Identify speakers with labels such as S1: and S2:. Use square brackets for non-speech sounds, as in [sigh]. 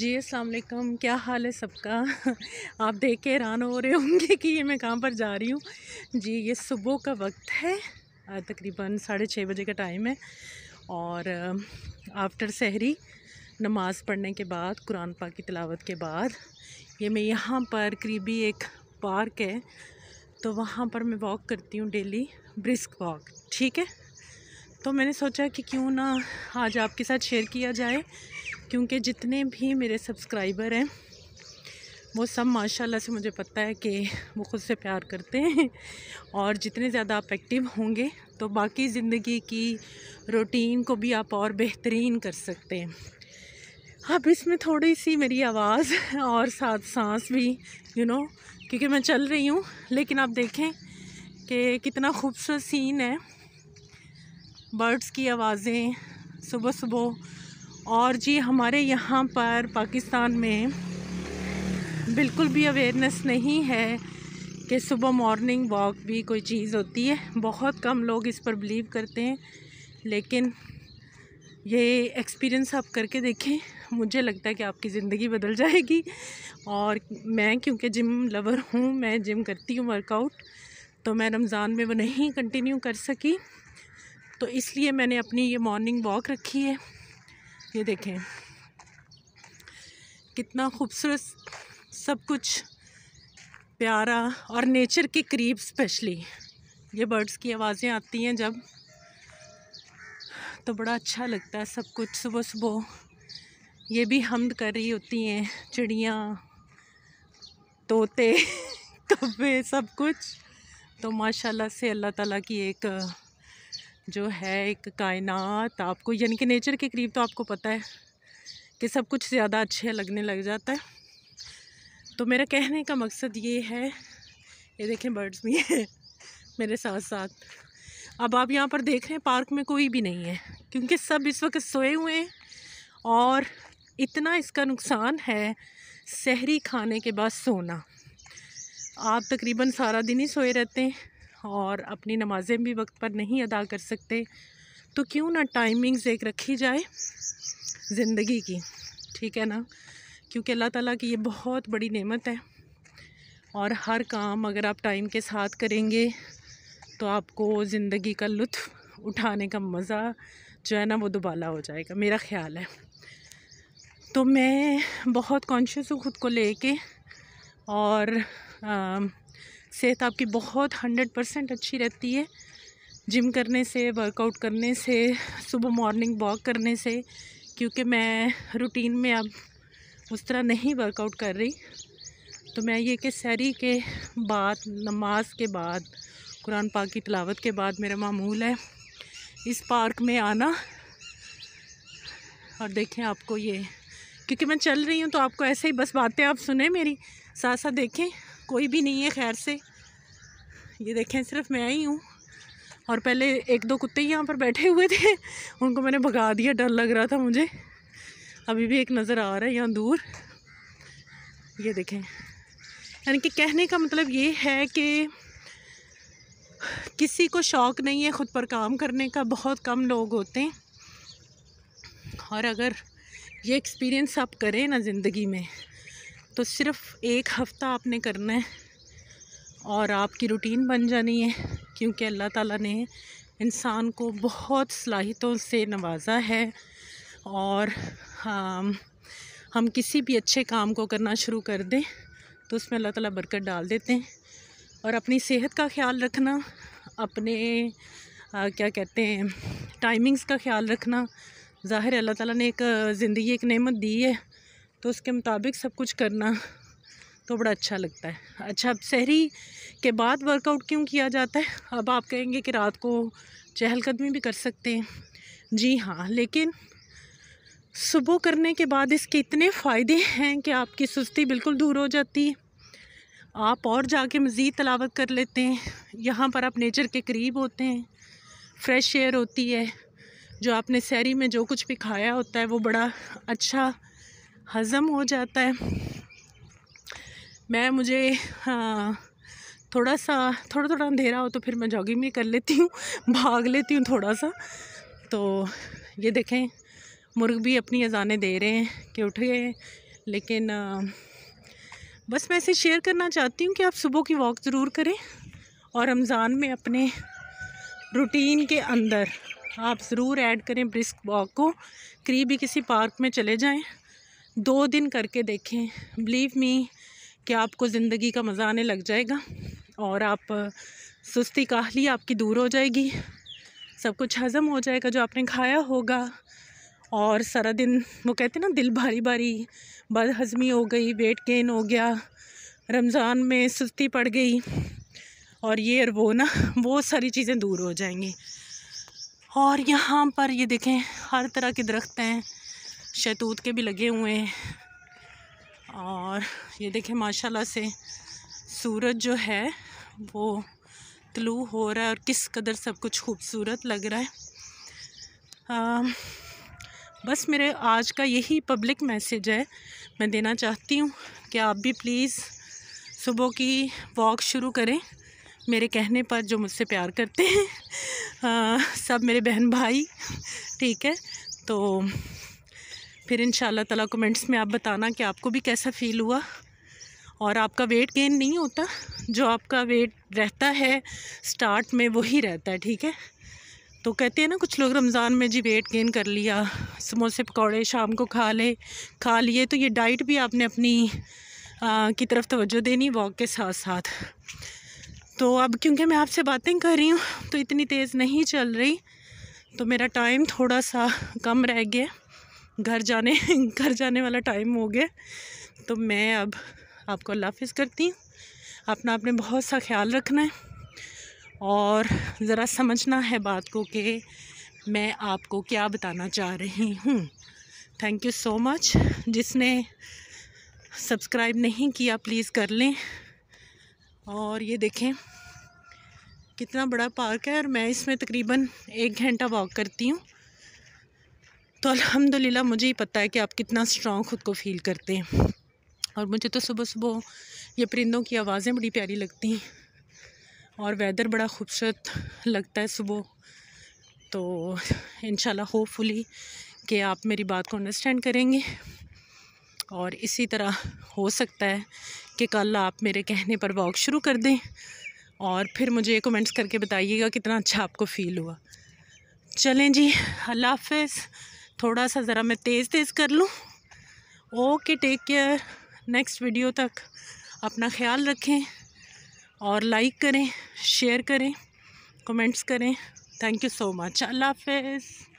S1: जी असलकम क्या हाल है सबका [laughs] आप देख के हैरान हो रहे होंगे कि ये मैं कहाँ पर जा रही हूँ जी ये सुबह का वक्त है तकरीबन साढ़े छः बजे का टाइम है और आफ्टर सहरी नमाज़ पढ़ने के बाद कुरान पाक की तिलावत के बाद ये मैं यहाँ पर करीबी एक पार्क है तो वहाँ पर मैं वॉक करती हूँ डेली ब्रिस्क वॉक ठीक है तो मैंने सोचा कि क्यों ना आज आपके साथ शेयर किया जाए क्योंकि जितने भी मेरे सब्सक्राइबर हैं वो सब माशाल्लाह से मुझे पता है कि वो खुद से प्यार करते हैं और जितने ज़्यादा आप एक्टिव होंगे तो बाकी ज़िंदगी की रूटीन को भी आप और बेहतरीन कर सकते हैं अब इसमें थोड़ी सी मेरी आवाज़ और साथ सांस भी यू नो क्योंकि मैं चल रही हूँ लेकिन आप देखें कि कितना खूबसूरत सीन है बर्ड्स की आवाज़ें सुबह सुबह और जी हमारे यहाँ पर पाकिस्तान में बिल्कुल भी अवेयरनेस नहीं है कि सुबह मॉर्निंग वॉक भी कोई चीज़ होती है बहुत कम लोग इस पर बिलीव करते हैं लेकिन ये एक्सपीरियंस आप करके देखें मुझे लगता है कि आपकी ज़िंदगी बदल जाएगी और मैं क्योंकि जिम लवर हूँ मैं जिम करती हूँ वर्कआउट तो मैं रमज़ान में वो नहीं कंटिन्यू कर सकी तो इसलिए मैंने अपनी ये मॉर्निंग वॉक रखी है ये देखें कितना खूबसूरत सब कुछ प्यारा और नेचर के करीब स्पेशली ये बर्ड्स की आवाज़ें आती हैं जब तो बड़ा अच्छा लगता है सब कुछ सुबह सुबह ये भी हमद कर रही होती हैं चिड़ियाँ तोते [laughs] कब्बे सब कुछ तो माशाल्लाह से अल्लाह ताला की एक जो है एक कायनात आपको यानी कि नेचर के करीब तो आपको पता है कि सब कुछ ज़्यादा अच्छे लगने लग जाता है तो मेरा कहने का मकसद ये है ये देखें बर्ड्स भी हैं [laughs] मेरे साथ साथ अब आप यहाँ पर देख रहे हैं पार्क में कोई भी नहीं है क्योंकि सब इस वक्त सोए हुए हैं और इतना इसका नुकसान है शहरी खाने के बाद सोना आप तकरीबन सारा दिन ही सोए रहते हैं और अपनी नमाज़ें भी वक्त पर नहीं अदा कर सकते तो क्यों ना टाइमिंग्स एक रखी जाए ज़िंदगी की ठीक है ना क्योंकि अल्लाह ताला की ये बहुत बड़ी नेमत है और हर काम अगर आप टाइम के साथ करेंगे तो आपको ज़िंदगी का लुत्फ उठाने का मज़ा जो है ना वो दुबाला हो जाएगा मेरा ख्याल है तो मैं बहुत कॉन्शियस हूँ ख़ुद को लेके और आ, सेहत आपकी बहुत हंड्रेड परसेंट अच्छी रहती है जिम करने से वर्कआउट करने से सुबह मॉर्निंग वॉक करने से क्योंकि मैं रूटीन में अब उस तरह नहीं वर्कआउट कर रही तो मैं ये कि सैरी के बाद नमाज के बाद कुरान पाक की तलावत के बाद मेरा मामूल है इस पार्क में आना और देखें आपको ये क्योंकि मैं चल रही हूँ तो आपको ऐसे ही बस बातें आप सुने मेरी साथ साथ देखें कोई भी नहीं है खैर से ये देखें सिर्फ मैं ही हूँ और पहले एक दो कुत्ते यहाँ पर बैठे हुए थे उनको मैंने भगा दिया डर लग रहा था मुझे अभी भी एक नज़र आ रहा है यहाँ दूर ये देखें यानी कि कहने का मतलब ये है कि किसी को शौक़ नहीं है ख़ुद पर काम करने का बहुत कम लोग होते हैं और अगर ये एक्सपीरियंस आप करें ना ज़िंदगी में तो सिर्फ एक हफ़्ता आपने करना है और आपकी रूटीन बन जानी है क्योंकि अल्लाह ताला ने इंसान को बहुत सलाहितों से नवाजा है और हाँ, हम किसी भी अच्छे काम को करना शुरू कर दें तो उसमें अल्लाह ताला बरकत डाल देते हैं और अपनी सेहत का ख्याल रखना अपने आ, क्या कहते हैं टाइमिंग्स का ख्याल रखना ज़ाहिर अल्लाह ताला ने एक ज़िंदगी एक नेमत दी है तो उसके मुताबिक सब कुछ करना [laughs] तो बड़ा अच्छा लगता है अच्छा अब शहरी के बाद वर्कआउट क्यों किया जाता है अब आप कहेंगे कि रात को चहलकदमी भी कर सकते हैं जी हाँ लेकिन सुबह करने के बाद इसके इतने फ़ायदे हैं कि आपकी सुस्ती बिल्कुल दूर हो जाती है आप और जाके मज़ीद तलावत कर लेते हैं यहाँ पर आप नेचर के करीब होते हैं फ्रेश एयर होती है जो आपने शहरी में जो कुछ भी खाया होता है वो बड़ा अच्छा हज़म हो जाता है मैं मुझे आ, हाँ, थोड़ा सा थोड़ा थोड़ा अंधेरा हो तो फिर मैं जॉगिंग भी कर लेती हूँ [laughs] भाग लेती हूँ थोड़ा सा तो ये देखें मुर्ग भी अपनी अजानें दे रहे हैं कि उठ गए लेकिन बस मैं इसे शेयर करना चाहती हूँ कि आप सुबह की वॉक ज़रूर करें और रमज़ान में अपने रूटीन के अंदर आप ज़रूर ऐड करें ब्रिस्क वॉक को करीबी किसी पार्क में चले जाएं दो दिन करके देखें बिलीव मी कि आपको ज़िंदगी का मज़ा आने लग जाएगा और आप सुस्ती काहली आपकी दूर हो जाएगी सब कुछ हज़म हो जाएगा जो आपने खाया होगा और सारा दिन वो कहते हैं ना दिल भारी भारी बदहजमी हो गई वेट गेन हो गया रमज़ान में सुस्ती पड़ गई और ये और वो ना वो सारी चीज़ें दूर हो जाएंगी और यहाँ पर ये देखें हर तरह के दरख्त हैं शैतूत के भी लगे हुए हैं और ये देखें माशाल्लाह से सूरज जो है वो तलू हो रहा है और किस कदर सब कुछ खूबसूरत लग रहा है आ, बस मेरे आज का यही पब्लिक मैसेज है मैं देना चाहती हूँ कि आप भी प्लीज़ सुबह की वॉक शुरू करें मेरे कहने पर जो मुझसे प्यार करते हैं आ, सब मेरे बहन भाई ठीक है तो फिर इन ताला कमेंट्स में आप बताना कि आपको भी कैसा फ़ील हुआ और आपका वेट गेन नहीं होता जो आपका वेट रहता है स्टार्ट में वही रहता है ठीक है तो कहते हैं ना कुछ लोग रमज़ान में जी वेट गेन कर लिया समोसे पकौड़े शाम को खा ले खा लिए तो ये डाइट भी आपने अपनी आ, की तरफ तोज्जो देनी वॉक के साथ साथ तो अब क्योंकि मैं आपसे बातें कर रही हूँ तो इतनी तेज़ नहीं चल रही तो मेरा टाइम थोड़ा सा कम रह गया घर जाने [laughs] घर जाने वाला टाइम हो गया तो मैं अब आपको अल्लाह हाफिज़ करती हूँ अपना आपने बहुत सा ख्याल रखना है और ज़रा समझना है बात को कि मैं आपको क्या बताना चाह रही हूँ थैंक यू सो मच जिसने सब्सक्राइब नहीं किया प्लीज़ कर लें और ये देखें कितना बड़ा पार्क है और मैं इसमें तकरीबन एक घंटा वॉक करती हूँ तो अल्हम्दुलिल्लाह मुझे ही पता है कि आप कितना स्ट्रॉन्ग ख़ुद को फ़ील करते हैं और मुझे तो सुबह सुबह ये परिंदों की आवाज़ें बड़ी प्यारी लगती हैं और वेदर बड़ा खूबसूरत लगता है सुबह तो इन होपफुली कि आप मेरी बात को अंडरस्टैंड करेंगे और इसी तरह हो सकता है कि कल आप मेरे कहने पर वॉक शुरू कर दें और फिर मुझे कमेंट्स करके बताइएगा कितना अच्छा आपको फ़ील हुआ चलें जी अल्लाह हाफ थोड़ा सा ज़रा मैं तेज़ तेज़ कर लूँ okay take care next video तक अपना ख्याल रखें और लाइक करें शेयर करें कमेंट्स करें थैंक यू सो मच अल्लाह हाफिज